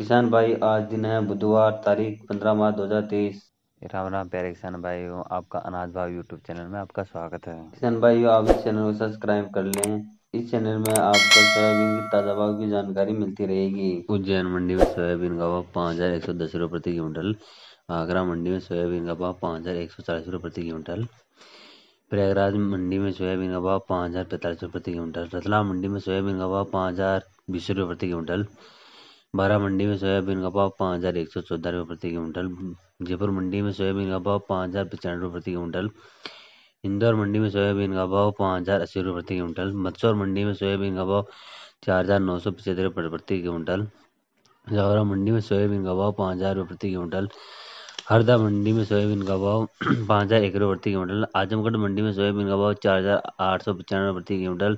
किसान भाई आज दिन है बुधवार तारीख पंद्रह मार्च दो हजार तेईस राम राम प्यारे किसान भाई आपका अनाज भाव यूट्यूब चैनल में आपका स्वागत है किसान भाई आप इस चैनल को सब्सक्राइब कर लें इस चैनल में आपको सोयाबीन की ताज़ा भाव की जानकारी मिलती रहेगी उज्जैन मंडी में सोयाबीन का भाव पाँच हजार एक सौ दस रुपये प्रति क्विंटल आगरा मंडी में सोयाबीन का भाव पाँच हजार एक सौ चालीस रुपये प्रति क्विंटल प्रयागराज मंडी में सोयाबीन का भाव पाँच हजार पैंतालीस रुपये प्रति क्विंटल रतलाम मंडी में सोयाबीन का भाव पाँच हजार बीस रुपये प्रति क्विंटल बारह मंडी में सोयाबीन का भाव पाँच हजार एक सौ चौदह रुपये प्रति क्विंटल जयपुर मंडी में सोयाबीन का भाव पाँच हजार पचानवे रुपये प्रति क्विंटल इंदौर मंडी में सोयाबीन का भाव पाँच हजार अस्सी रुपये प्रति क्विंटल मत्सौर मंडी में सोयाबीन का भाव चार हजार नौ सौ पचहत्तर रुपये प्रति क्विंटल जावरा मंडी में सोयाबीन का भाव पाँच हजार रुपये प्रति क्विंटल हरदा मंडी में सोयाबीन का भाव पाँच हजार एक रुपये प्रति क्विंटल आजमगढ़ मंडी में सोयाबीन का भाव चार हजार आठ सौ पचानवे प्रति क्विंटल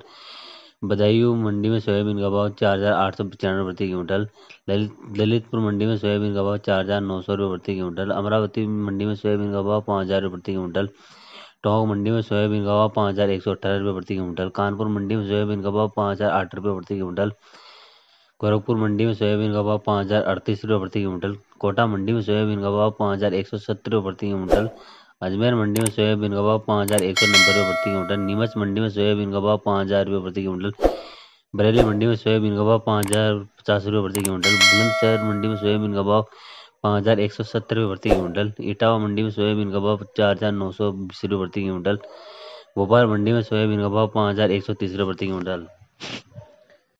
बदायूं मंडी में सोयाबीन का भाव चार हजार आठ सौ पचानवे प्रति क्विंटल ललितपुर मंडी में सोयाबीन का भाव चार हजार नौ सौ रुपये प्रति क्विंटल अमरावती मंडी में सोयाबीन का भाव पाँच हजार रुपये प्रति क्विंटल टोंक मंडी में सोयाबीन का भाव पाँच हजार एक सौ अठारह रुपये प्रति क्विंटल कानपुर मंडी में सोयाबीन का भाव पाँच हजार आठ रुपये प्रति क्विंटल गोरखपुर मंडी में सोयाबीन का भाव पाँच हजार अड़तीस रुपये प्रति क्विंटल कोटा मंडी में सोयाबीन का भाव पाँच हजार एक सौ सत्तर रुपये प्रति क्विंटल अजमेर मंडी में सोयाबीन का भाव पाँच हज़ार एक सौ नब्बे रुपये प्रति क्विंटल नीमच मंडी में सोयाबीन का भाव पाँच हज़ार रुपये प्रति क्विंटल बरेली मंडी में सोयाबीन का भाव पाँच हज़ार पचास रुपये प्रति क्विंटल बुलंदशहर मंडी में सोयाबीन का भाव पाँच हज़ार एक सौ सत्तर रुपये प्रति क्विंटल इटावा मंडी में सोयाबीन का भाव चार हज़ार नौ सौ बीस रुपये प्रति क्विंटल भोपाल मंडी में सोयाबीन का भाव पाँच हज़ार एक सौ तीस रुपये प्रति क्विंटल